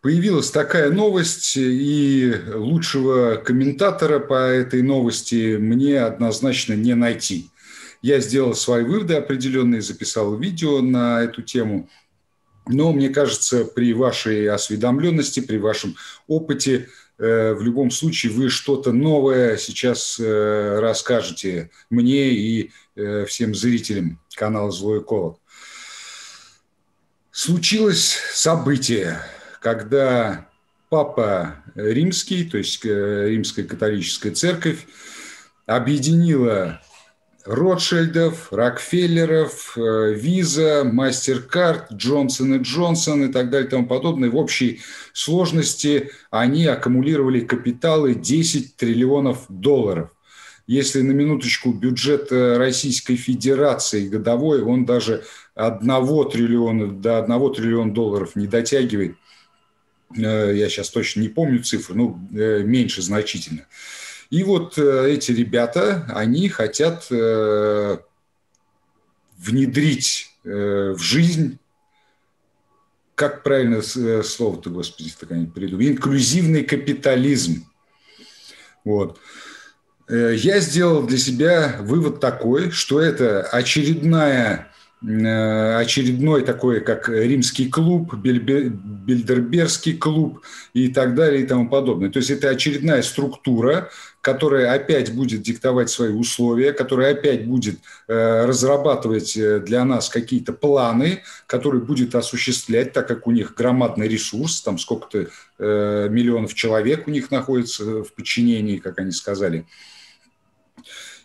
Появилась такая новость, и лучшего комментатора по этой новости мне однозначно не найти. Я сделал свои выводы определенные, записал видео на эту тему. Но мне кажется, при вашей осведомленности, при вашем опыте, э, в любом случае вы что-то новое сейчас э, расскажете мне и э, всем зрителям канала «Злой колок». Случилось событие – когда Папа Римский, то есть э, Римская католическая церковь, объединила Ротшильдов, Рокфеллеров, э, Виза, Мастеркард, Джонсон и Джонсон и так далее и тому подобное. В общей сложности они аккумулировали капиталы 10 триллионов долларов. Если на минуточку бюджет э, Российской Федерации годовой, он даже 1 триллиона до 1 триллиона долларов не дотягивает – Э, я сейчас точно не помню цифры, но э, меньше значительно. И вот э, эти ребята, они хотят внедрить в жизнь, как правильно слово-то, господи, так они придумали, инклюзивный капитализм. Вот. Я сделал для себя вывод такой, что это очередная Э, очередной такой, как римский клуб, бильдербергский клуб и так далее и тому подобное. То есть это очередная структура, которая опять будет диктовать свои условия, которая опять будет э, разрабатывать э, для нас какие-то планы, которые будет осуществлять, так как у них громадный ресурс, там сколько-то миллионов человек у них находится в подчинении, как они сказали.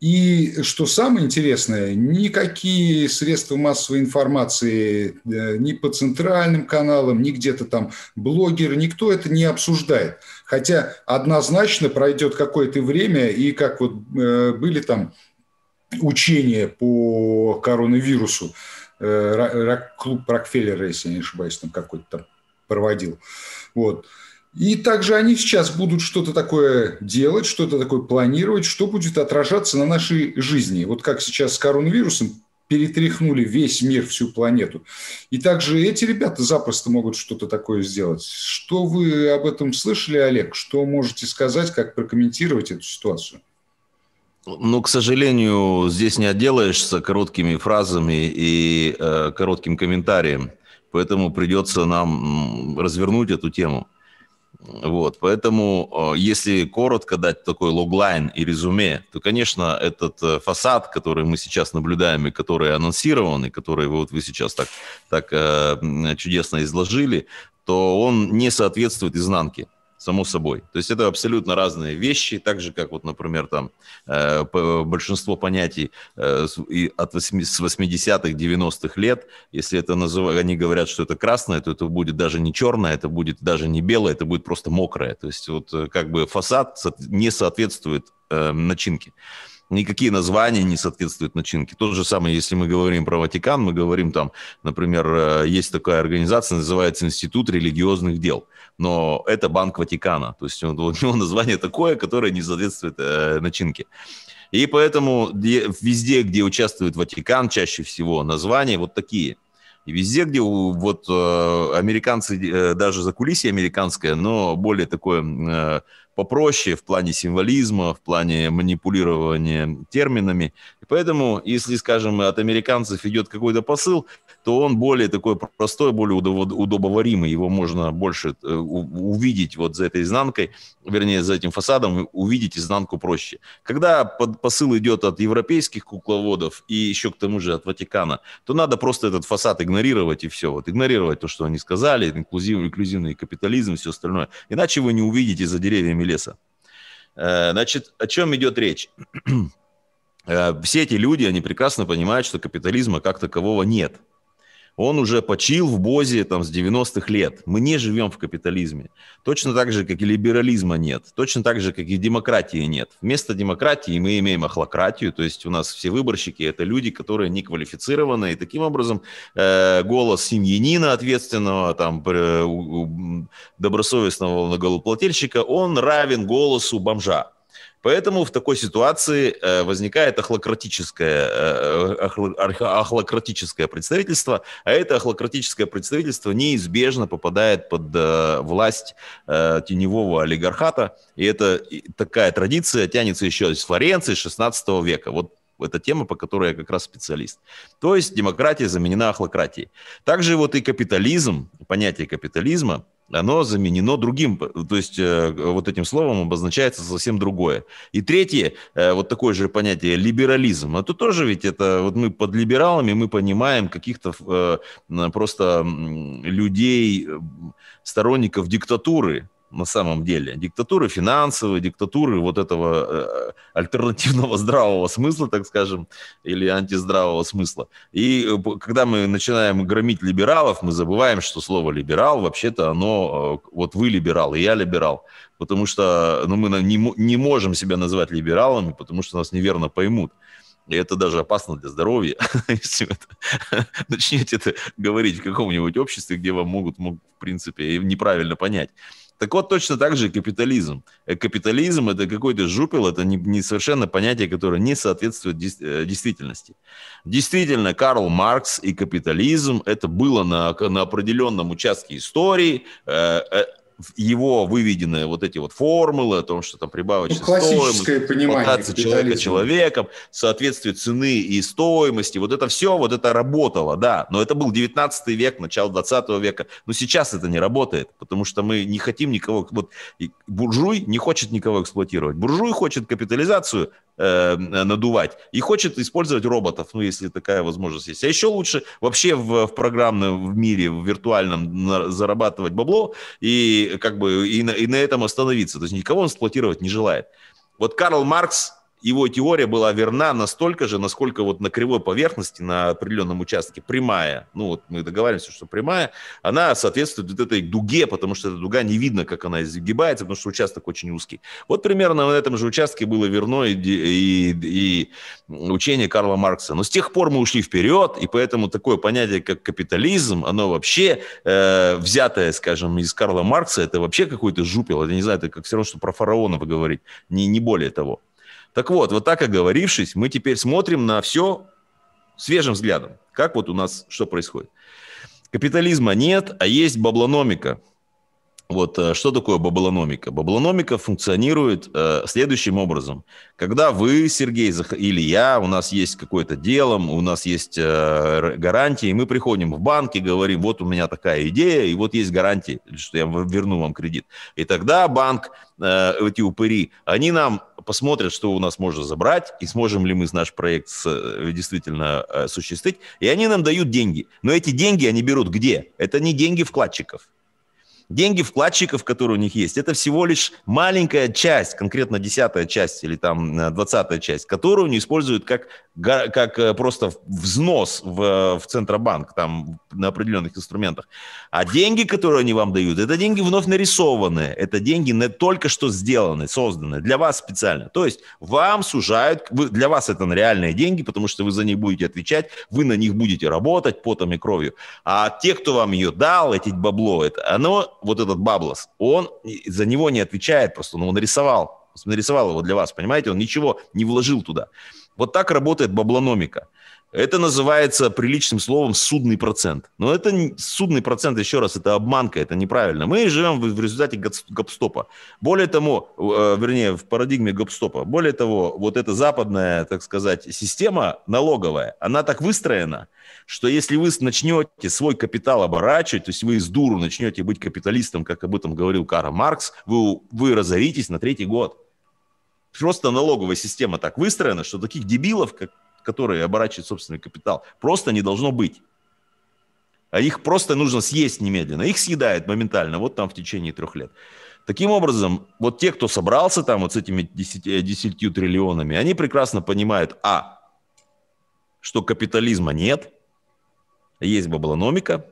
И что самое интересное, никакие средства массовой информации э, ни по центральным каналам, ни где-то там блогеры, никто это не обсуждает. Хотя однозначно пройдет какое-то время, и как вот э, были там учения по коронавирусу, э, клуб Рокфеллера, если я не ошибаюсь, там какой-то там проводил. Вот. И также они сейчас будут что-то такое делать, что-то такое планировать, что будет отражаться на нашей жизни. Вот как сейчас с коронавирусом перетряхнули весь мир, всю планету. И также эти ребята запросто могут что-то такое сделать. Что вы об этом слышали, Олег? Что можете сказать, как прокомментировать эту ситуацию? Ну, к сожалению, здесь не отделаешься короткими фразами и э, коротким комментарием, поэтому придется нам развернуть эту тему. Вот, поэтому, э, если коротко дать такой логлайн и резюме, то, конечно, этот э, фасад, который мы сейчас наблюдаем и который анонсирован, и который вот вы сейчас так, так э, чудесно изложили, то он не соответствует изнанке само собой. То есть это абсолютно разные вещи, так же, как вот, например, там э, большинство понятий э, и от с 80-х, 90-х лет, если это называют, они говорят, что это красное, то это будет даже не черное, это будет даже не белое, это будет просто мокрое. То есть вот э, как бы фасад не соответствует э, начинке никакие названия не соответствуют начинке. То же самое, если мы говорим про Ватикан, мы говорим там, например, э, есть такая организация, называется Институт религиозных дел, но это Банк Ватикана, то есть у него название такое, которое не соответствует э, начинке. И поэтому везде, где участвует Ватикан, чаще всего названия вот такие – и везде, где вот э, американцы, э, даже за кулисье американское, но более такое попроще в плане символизма, в плане манипулирования терминами. И поэтому, если, скажем, от американцев идет какой-то посыл, то он более такой простой, более удобоваримый. Его можно больше э, увидеть вот за этой изнанкой, вернее, за этим фасадом, увидеть изнанку проще. Когда посыл идет от европейских кукловодов и еще к тому же от Ватикана, то надо просто этот фасад игнорировать и все. Вот игнорировать то, что они сказали, инклюзивный, инклюзивный капитализм, все остальное. Иначе вы не увидите за деревьями леса. Э, значит, о чем идет речь? Э, все эти люди, они прекрасно понимают, что капитализма как такового нет. Он уже почил в Бозе там, с 90-х лет. Мы не живем в капитализме. Точно так же, как и либерализма нет. Точно так же, как и демократии нет. Вместо демократии мы имеем охлократию. То есть у нас все выборщики – это люди, которые не квалифицированы. И таким образом э, голос семьянина ответственного, там, э, добросовестного налогоплательщика, он равен голосу бомжа. Поэтому в такой ситуации э, возникает ахлократическое, э, ахлократическое представительство, а это ахлократическое представительство неизбежно попадает под э, власть э, теневого олигархата, и это такая традиция тянется еще из Флоренции 16 века. Вот это тема, по которой я как раз специалист. То есть демократия заменена ахлократией. Также вот и капитализм, понятие капитализма – оно заменено другим, э, то есть э, вот этим словом обозначается совсем другое. И третье, э, вот такое же понятие либерализм. А тут тоже ведь это, вот мы под либералами, мы понимаем каких-то просто людей, сторонников диктатуры, на самом деле. Диктатуры финансовые, диктатуры вот этого э, альтернативного здравого смысла, так скажем, или антиздравого смысла. И э, когда мы начинаем громить либералов, мы забываем, что слово либерал вообще-то оно, э, вот вы либерал, и я либерал, потому что ну, мы не, не можем себя называть либералами, потому что нас неверно поймут. И это даже опасно для здоровья, если вы это, начнете это говорить в каком-нибудь обществе, где вам могут, могут, в принципе, неправильно понять. Так вот, точно так же и капитализм. Э, капитализм – это какой-то жупел, это не, не совершенно понятие, которое не соответствует э, действительности. Действительно, Карл Маркс и капитализм – это было на, на определенном участке истории. Э, его выведенные вот эти вот формулы о том, что там прибавочная ну, стоимость, понимание человека человеком, соответствие цены и стоимости, вот это все, вот это работало, да, но это был 19 век, начало 20 века, но сейчас это не работает, потому что мы не хотим никого, вот буржуй не хочет никого эксплуатировать, буржуй хочет капитализацию, Э, надувать. И хочет использовать роботов, ну, если такая возможность есть. А еще лучше вообще в, в программном в мире, в виртуальном на, зарабатывать бабло и как бы и на, и на этом остановиться. То есть никого он эксплуатировать не желает. Вот Карл Маркс его теория была верна настолько же, насколько вот на кривой поверхности, на определенном участке, прямая, ну вот мы договариваемся, что прямая, она соответствует вот этой дуге, потому что эта дуга не видно, как она изгибается, потому что участок очень узкий. Вот примерно на этом же участке было верно и, и, и учение Карла Маркса. Но с тех пор мы ушли вперед, и поэтому такое понятие, как капитализм, оно вообще э, взятое, скажем, из Карла Маркса, это вообще какой-то жупел, Я не знаю, это как все равно, что про фараонов говорить, не, не более того. Так вот, вот так оговорившись, мы теперь смотрим на все свежим взглядом. Как вот у нас что происходит? Капитализма нет, а есть баблономика. Вот э, что такое баблономика? Баблономика функционирует э, следующим образом. Когда вы, Сергей или я, у нас есть какое-то дело, у нас есть э, гарантии, мы приходим в банк и говорим, вот у меня такая идея, и вот есть гарантии, что я верну вам кредит. И тогда банк, э, эти упыри, они нам посмотрят, что у нас можно забрать, и сможем ли мы наш проект э, действительно э, осуществить. И они нам дают деньги. Но эти деньги они берут где? Это не деньги вкладчиков. Деньги вкладчиков, которые у них есть, это всего лишь маленькая часть, конкретно десятая часть или там э, двадцатая часть, которую они используют как как э, просто взнос в, в Центробанк там на определенных инструментах. А деньги, которые они вам дают, это деньги вновь нарисованные, это деньги не только что сделаны, созданы для вас специально. То есть вам сужают, вы, для вас это реальные деньги, потому что вы за них будете отвечать, вы на них будете работать потом и кровью. А те, кто вам ее дал, эти бабло, это, оно, вот этот баблос, он за него не отвечает просто, но он нарисовал, нарисовал его для вас, понимаете, он ничего не вложил туда. Вот так работает баблономика. Это называется приличным словом судный процент. Но это не, судный процент, еще раз, это обманка, это неправильно. Мы живем в, в результате гопстопа. Более того, э, вернее, в парадигме гопстопа. Более того, вот эта западная, так сказать, система налоговая, она так выстроена, что если вы начнете свой капитал оборачивать, то есть вы из дуру начнете быть капиталистом, как об этом говорил Карл Маркс, вы, вы разоритесь на третий год. Просто налоговая система так выстроена, что таких дебилов, как, которые оборачивают собственный капитал, просто не должно быть. А их просто нужно съесть немедленно. Их съедает моментально, вот там в течение трех лет. Таким образом, вот те, кто собрался там вот с этими 10, 10 э, триллионами, они прекрасно понимают, а, что капитализма нет, есть баблономика,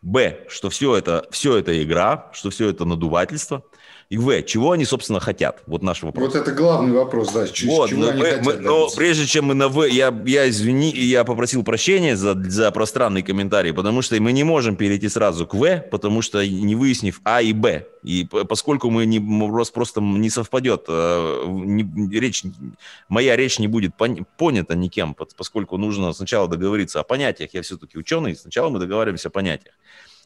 б, что все это, все это игра, что все это надувательство – и В, чего они, собственно, хотят? Вот наш вопрос. Вот это главный вопрос, да, чего, вот, но, они мы, хотят. Мы, но прежде чем мы на В, я, я извини, я попросил прощения за, за пространный комментарий, потому что мы не можем перейти сразу к В, потому что не выяснив А и Б. И поскольку мы не, вопрос просто не совпадет, э, не, речь, моя речь не будет понята никем, поскольку нужно сначала договориться о понятиях. Я все-таки ученый, сначала мы договариваемся о понятиях.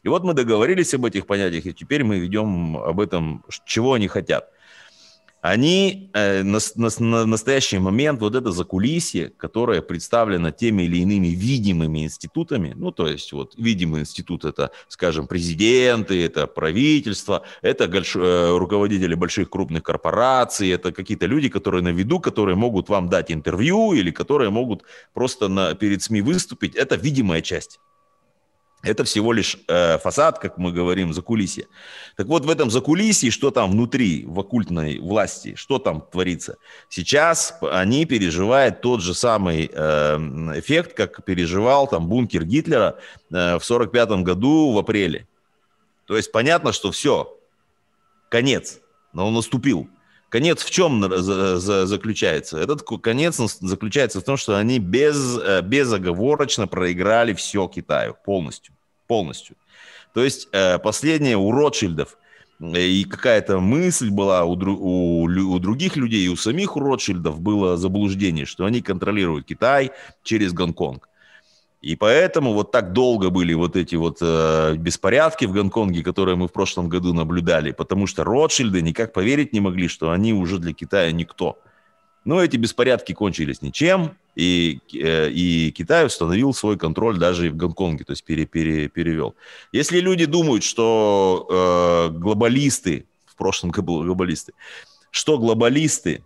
И вот мы договорились об этих понятиях, и теперь мы ведем об этом, чего они хотят. Они э, на, на, на настоящий момент, вот это закулисье, которое представлено теми или иными видимыми институтами, ну, то есть вот видимый институт – это, скажем, президенты, это правительство, это гольш... Э, руководители больших крупных корпораций, это какие-то люди, которые на виду, которые могут вам дать интервью или которые могут просто на, перед СМИ выступить. Это видимая часть. Это всего лишь э, фасад, как мы говорим, закулисье. Так вот, в этом закулисье, что там внутри, в оккультной власти, что там творится? Сейчас они переживают тот же самый э, эффект, как переживал там бункер Гитлера э, в 1945 году в апреле. То есть понятно, что все, конец, но он наступил. Конец в чем заключается? Этот конец заключается в том, что они без, э, безоговорочно проиграли все Китаю полностью. Полностью. То есть э, последние у Ротшильдов э, и какая-то мысль была у, у, у других людей, и у самих Ротшильдов было заблуждение, что они контролируют Китай через Гонконг. И поэтому вот так долго были вот эти вот э, беспорядки в Гонконге, которые мы в прошлом году наблюдали, потому что Ротшильды никак поверить не могли, что они уже для Китая никто. Но эти беспорядки кончились ничем, и, э, и Китай установил свой контроль даже и в Гонконге, то есть пере, пере, перевел. Если люди думают, что э, глобалисты, в прошлом глобалисты, что глобалисты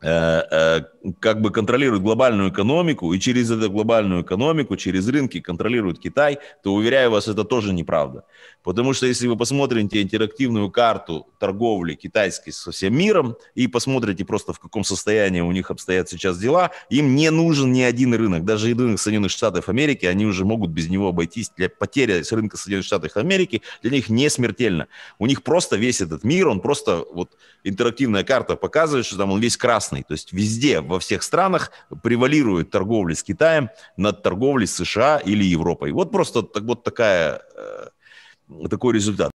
Э, э, как бы контролирует глобальную экономику, и через эту глобальную экономику, через рынки контролирует Китай, то, уверяю вас, это тоже неправда. Потому что если вы посмотрите интерактивную карту торговли китайской со всем миром и посмотрите просто в каком состоянии у них обстоят сейчас дела, им не нужен ни один рынок. Даже рынок Соединенных Штатов Америки, они уже могут без него обойтись. Для потери с рынка Соединенных Штатов Америки для них не смертельно. У них просто весь этот мир, он просто вот интерактивная карта показывает, что там он весь красный. То есть везде, во всех странах превалирует торговля с Китаем над торговлей с США или Европой. Вот просто так, вот такая э, такой результат.